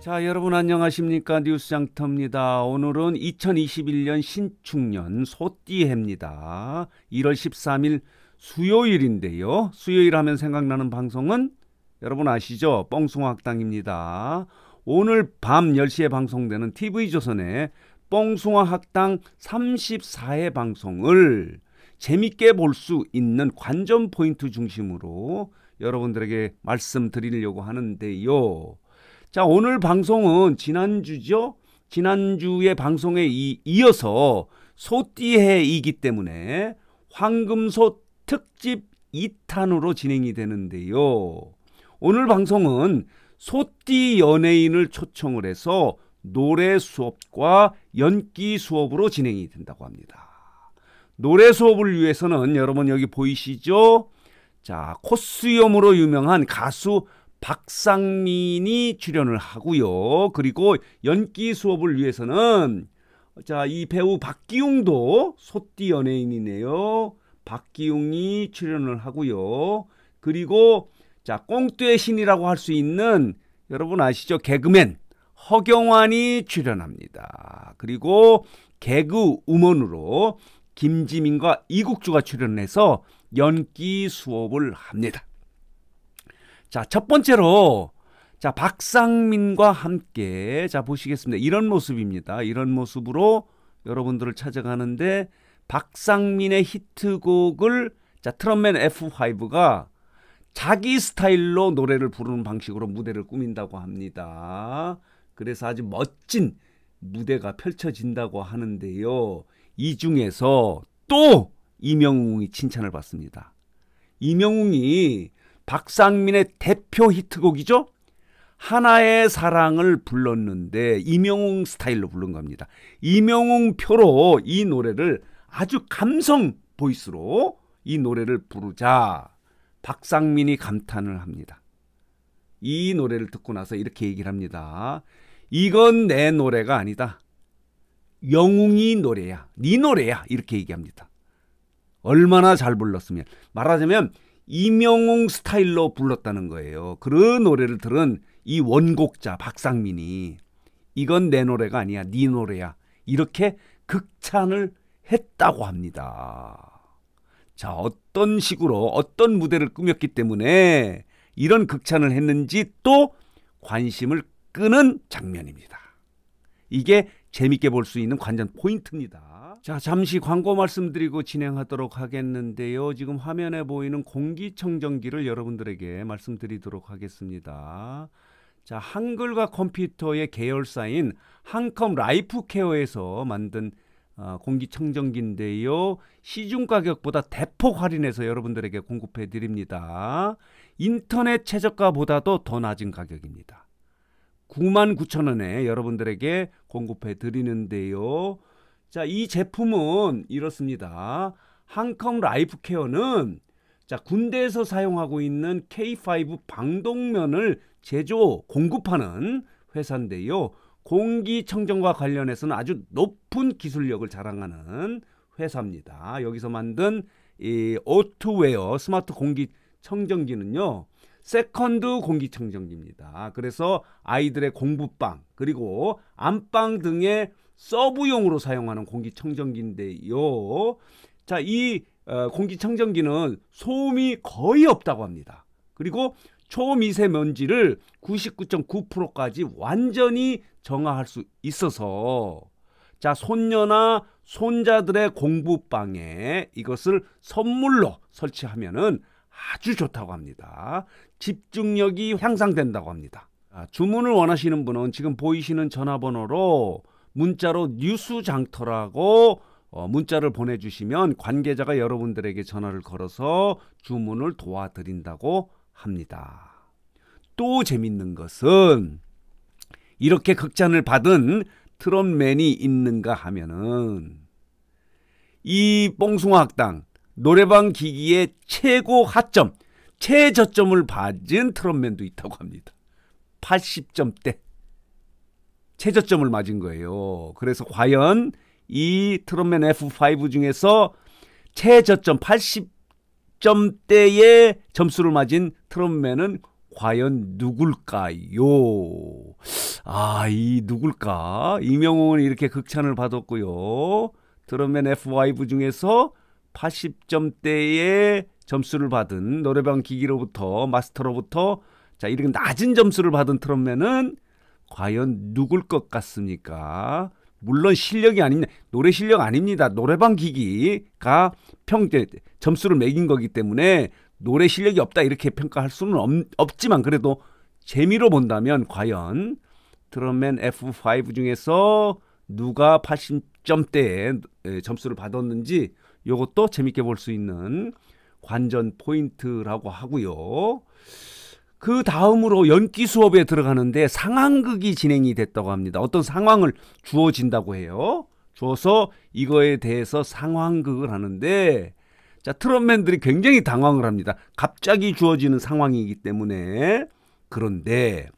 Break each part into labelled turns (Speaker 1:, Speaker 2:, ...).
Speaker 1: 자, 여러분 안녕하십니까? 뉴스 장터입니다. 오늘은 2021년 신축년 소띠해입니다. 1월 13일 수요일인데요. 수요일 하면 생각나는 방송은 여러분 아시죠? 뽕숭아학당입니다 오늘 밤 10시에 방송되는 TV조선의 뽕숭아학당 34회 방송을 재밌게 볼 수 있는 관전 포인트 중심으로 여러분들에게 말씀드리려고 하는데요. 자, 오늘 방송은 지난주죠? 지난주의 방송에 이, 이어서 소띠해이기 때문에 황금소 특집 2탄으로 진행이 되는데요. 오늘 방송은 소띠 연예인을 초청을 해서 노래 수업과 연기 수업으로 진행이 된다고 합니다. 노래 수업을 위해서는 여러분 여기 보이시죠? 자, 코스염으로 유명한 가수 박상민이 출연을 하고요. 그리고 연기 수업을 위해서는 자, 이 배우 박기웅도 소띠 연예인이네요. 박기웅이 출연을 하고요. 그리고 자, 꽁뚜의 신이라고 할 수 있는 여러분 아시죠? 개그맨 허경환이 출연합니다. 그리고 개그 우먼으로 김지민과 이국주가 출연해서 연기 수업을 합니다. 자, 첫 번째로 자, 박상민과 함께 자, 보시겠습니다. 이런 모습입니다. 이런 모습으로 여러분들을 찾아가는데 박상민의 히트곡을 자, 트럼맨 F5가 자기 스타일로 노래를 부르는 방식으로 무대를 꾸민다고 합니다. 그래서 아주 멋진 무대가 펼쳐진다고 하는데요. 이 중에서 또 이명웅이 칭찬을 받습니다. 이명웅이 박상민의 대표 히트곡이죠. 하나의 사랑을 불렀는데 이명웅 스타일로 부른 겁니다. 이명웅 표로 이 노래를 아주 감성 보이스로 이 노래를 부르자 박상민이 감탄을 합니다. 이 노래를 듣고 나서 이렇게 얘기를 합니다. 이건 내 노래가 아니다. 영웅이 노래야. 네 노래야. 이렇게 얘기합니다. 얼마나 잘 불렀으면 말하자면 이명웅 스타일로 불렀다는 거예요. 그런 노래를 들은 이 원곡자 박상민이 이건 내 노래가 아니야, 네 노래야. 이렇게 극찬을 했다고 합니다. 자, 어떤 식으로 어떤 무대를 꾸몄기 때문에 이런 극찬을 했는지 또 관심을 끄는 장면입니다. 이게 재밌게 볼 수 있는 관전 포인트입니다. 자, 잠시 광고 말씀드리고 진행하도록 하겠는데요. 지금 화면에 보이는 공기청정기를 여러분들에게 말씀드리도록 하겠습니다. 자, 한글과 컴퓨터의 계열사인 한컴 라이프케어에서 만든 어, 공기청정기인데요. 시중 가격보다 대폭 할인해서 여러분들에게 공급해 드립니다. 인터넷 최저가보다도 더 낮은 가격입니다. 99,000원에 여러분들에게 공급해 드리는데요. 자, 이 제품은 이렇습니다. 한컴 라이프 케어는 자, 군대에서 사용하고 있는 K5 방독면을 제조 공급하는 회사인데요. 공기청정과 관련해서는 아주 높은 기술력을 자랑하는 회사입니다. 여기서 만든 이 오트웨어 스마트 공기청정기는요. 세컨드 공기청정기입니다. 그래서 아이들의 공부방 그리고 안방 등의 서브용으로 사용하는 공기청정기인데요. 자, 이 어, 공기청정기는 소음이 거의 없다고 합니다. 그리고 초미세먼지를 99.9%까지 완전히 정화할 수 있어서 자 손녀나 손자들의 공부방에 이것을 선물로 설치하면은 아주 좋다고 합니다. 집중력이 향상된다고 합니다. 아, 주문을 원하시는 분은 지금 보이시는 전화번호로 문자로 뉴스장터라고 어, 문자를 보내주시면 관계자가 여러분들에게 전화를 걸어서 주문을 도와드린다고 합니다. 또 재밌는 것은 이렇게 극찬을 받은 트롯맨이 있는가 하면은 이 뽕숭아 학당 노래방 기기의 최고 하점 최저점을 받은 트롯맨도 있다고 합니다. 80점대 최저점을 맞은 거예요. 그래서 과연 이 트롯맨 F5 중에서 최저점 80점대의 점수를 맞은 트롯맨은 과연 누굴까요? 아, 이 누굴까? 이명웅은 이렇게 극찬을 받았고요. 트롯맨 F5 중에서 80점대의 점수를 받은 노래방 기기로부터 마스터로부터 자, 이렇게 낮은 점수를 받은 트롯맨은 과연 누굴 것 같습니까? 물론 실력이 아닙 노래 실력 아닙니다. 노래방 기기가 평대 점수를 매긴 거기 때문에 노래 실력이 없다 이렇게 평가할 수는 없, 지만 그래도 재미로 본다면 과연 트럼맨 F5 중에서 누가 80점대의 점수를 받았는지 이것도 재밌게 볼 수 있는 관전 포인트라고 하고요. 그 다음으로 연기 수업에 들어가는데 상황극이 진행이 됐다고 합니다. 어떤 상황을 주어진다고 해요. 주어서 이거에 대해서 상황극을 하는데 자, 트럼맨들이 굉장히 당황을 합니다. 갑자기 주어지는 상황이기 때문에 그런데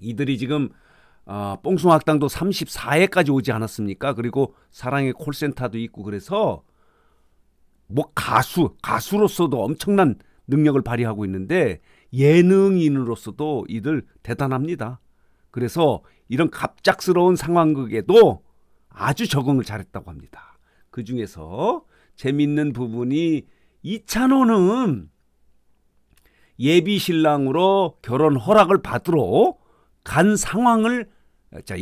Speaker 1: 이들이 지금 어, 뽕숭학당도 34회까지 오지 않았습니까? 그리고 사랑의 콜센터도 있고 그래서 뭐 가수, 가수로서도 엄청난 능력을 발휘하고 있는데 예능인으로서도 이들 대단합니다. 그래서 이런 갑작스러운 상황극에도 아주 적응을 잘했다고 합니다. 그 중에서 재밌는 부분이 이찬호는 예비 신랑으로 결혼 허락을 받으러 간 상황을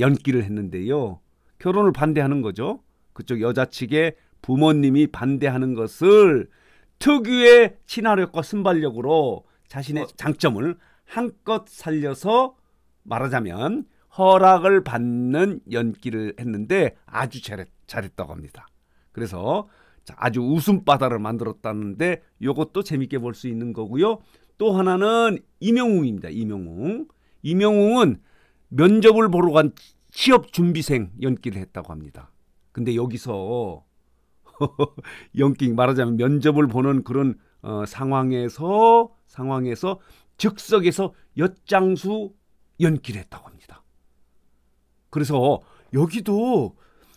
Speaker 1: 연기를 했는데요. 결혼을 반대하는 거죠. 그쪽 여자 측의 부모님이 반대하는 것을 특유의 친화력과 순발력으로 자신의 어. 장점을 한껏 살려서 말하자면 허락을 받는 연기를 했는데 아주 잘했, 다고 합니다. 그래서 아주 웃음바다를 만들었다는데 이것도 재밌게 볼 수 있는 거고요. 또 하나는 이명웅입니다. 이명웅. 이명웅은 면접을 보러 간 취업 준비생 연기를 했다고 합니다. 근데 여기서 연기 말하자면 면접을 보는 그런 어, 상황에서 상황에서 즉석에서 엿장수 연기를 했다고 합니다. 그래서 여기도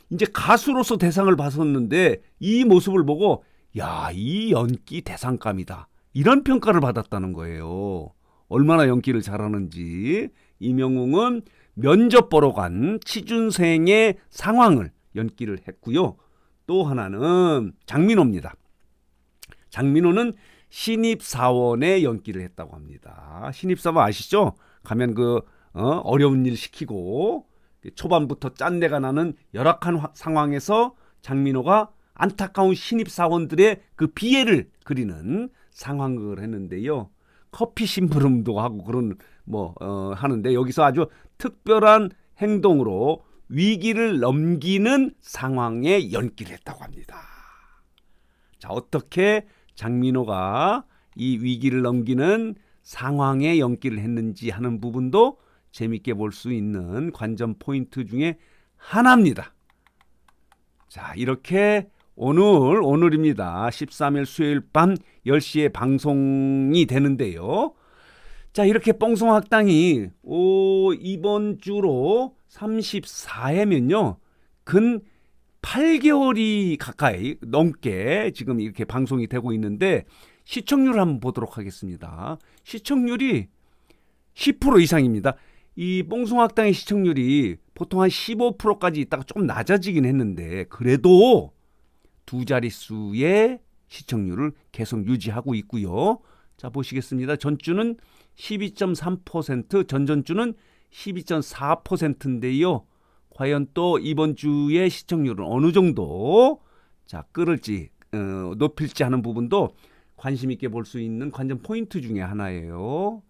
Speaker 1: 이제 가수로서 대상을 받았는데 이 모습을 보고 야, 이 연기 대상감이다. 이런 평가를 받았다는 거예요. 얼마나 연기를 잘하는지 이명웅은 면접 보러 간 취준생의 상황을 연기를 했고요. 또 하나는 장민호입니다. 장민호는 신입사원의 연기를 했다고 합니다. 신입사원 아시죠? 가면 그 어, 려운일 시키고 그 초반부터 짠내가 나는 열악한 화, 상황에서 장민호가 안타까운 신입사원들의 그 비애를 그리는 상황극을 했는데요. 커피 심부름도 하고 그런 뭐 어, 하는데 여기서 아주 특별한 행동으로 위기를 넘기는 상황에 연기를 했다고 합니다. 자 어떻게 장민호가 이 위기를 넘기는 상황에 연기를 했는지 하는 부분도 재밌게 볼 수 있는 관전 포인트 중에 하나입니다. 자, 이렇게 오늘, 오늘입니다. 13일 수요일 밤 10시에 방송이 되는데요. 자, 이렇게 뽕송학당이, 오, 이번 주로 34회면요. 근 8개월이 가까이 넘게 지금 이렇게 방송이 되고 있는데 시청률 한번 보도록 하겠습니다. 시청률이 10% 이상입니다. 이 뽕송학당의 시청률이 보통 한 15%까지 있다가 조금 낮아지긴 했는데 그래도 두 자릿수의 시청률을 계속 유지하고 있고요. 자 보시겠습니다. 전주는 12.3% 전전주는 12.4%인데요. 과연 또 이번 주에 시청률은 어느 정도 자 끌을지 어, 높일지 하는 부분도 관심 있게 볼 수 있는 관전 포인트 중에 하나예요.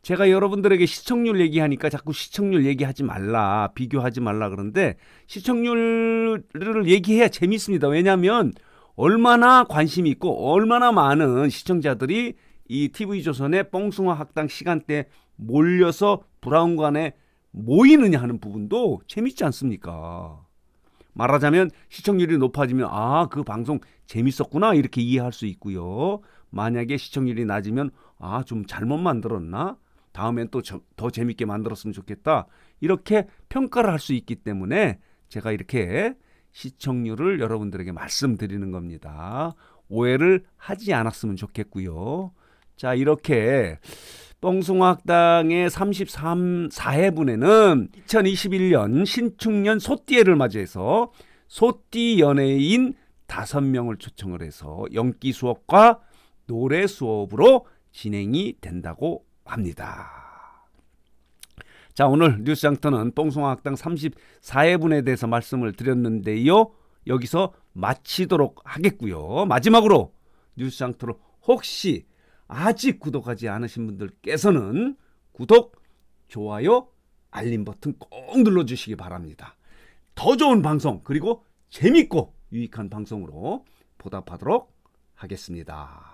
Speaker 1: 제가 여러분들에게 시청률 얘기하니까 자꾸 시청률 얘기하지 말라 비교하지 말라 그런데 시청률을 얘기해야 재밌습니다. 왜냐하면 얼마나 관심 있고 얼마나 많은 시청자들이 이 TV조선의 뻥숭아 학당 시간대 에 몰려서 브라운관에 모이느냐 하는 부분도 재밌지 않습니까? 말하자면 시청률이 높아지면 아, 그 방송 재밌었구나 이렇게 이해할 수 있고요. 만약에 시청률이 낮으면 아, 좀 잘못 만들었나? 다음엔 또 더 재밌게 만들었으면 좋겠다. 이렇게 평가를 할 수 있기 때문에 제가 이렇게 시청률을 여러분들에게 말씀드리는 겁니다. 오해를 하지 않았으면 좋겠고요. 자, 이렇게 뽕숭아학당의 33, 4회분에는 2021년 신축년 소띠해를 맞이해서 소띠 연예인 5명을 초청을 해서 연기 수업과 노래 수업으로 진행이 된다고 합니다. 자, 오늘 뉴스장터는 뽕송학당 34회분에 대해서 말씀을 드렸는데요. 여기서 마치도록 하겠고요. 마지막으로 뉴스장터로 혹시 아직 구독하지 않으신 분들께서는 구독, 좋아요, 알림 버튼 꼭 눌러주시기 바랍니다. 더 좋은 방송 그리고 재밌고 유익한 방송으로 보답하도록 하겠습니다.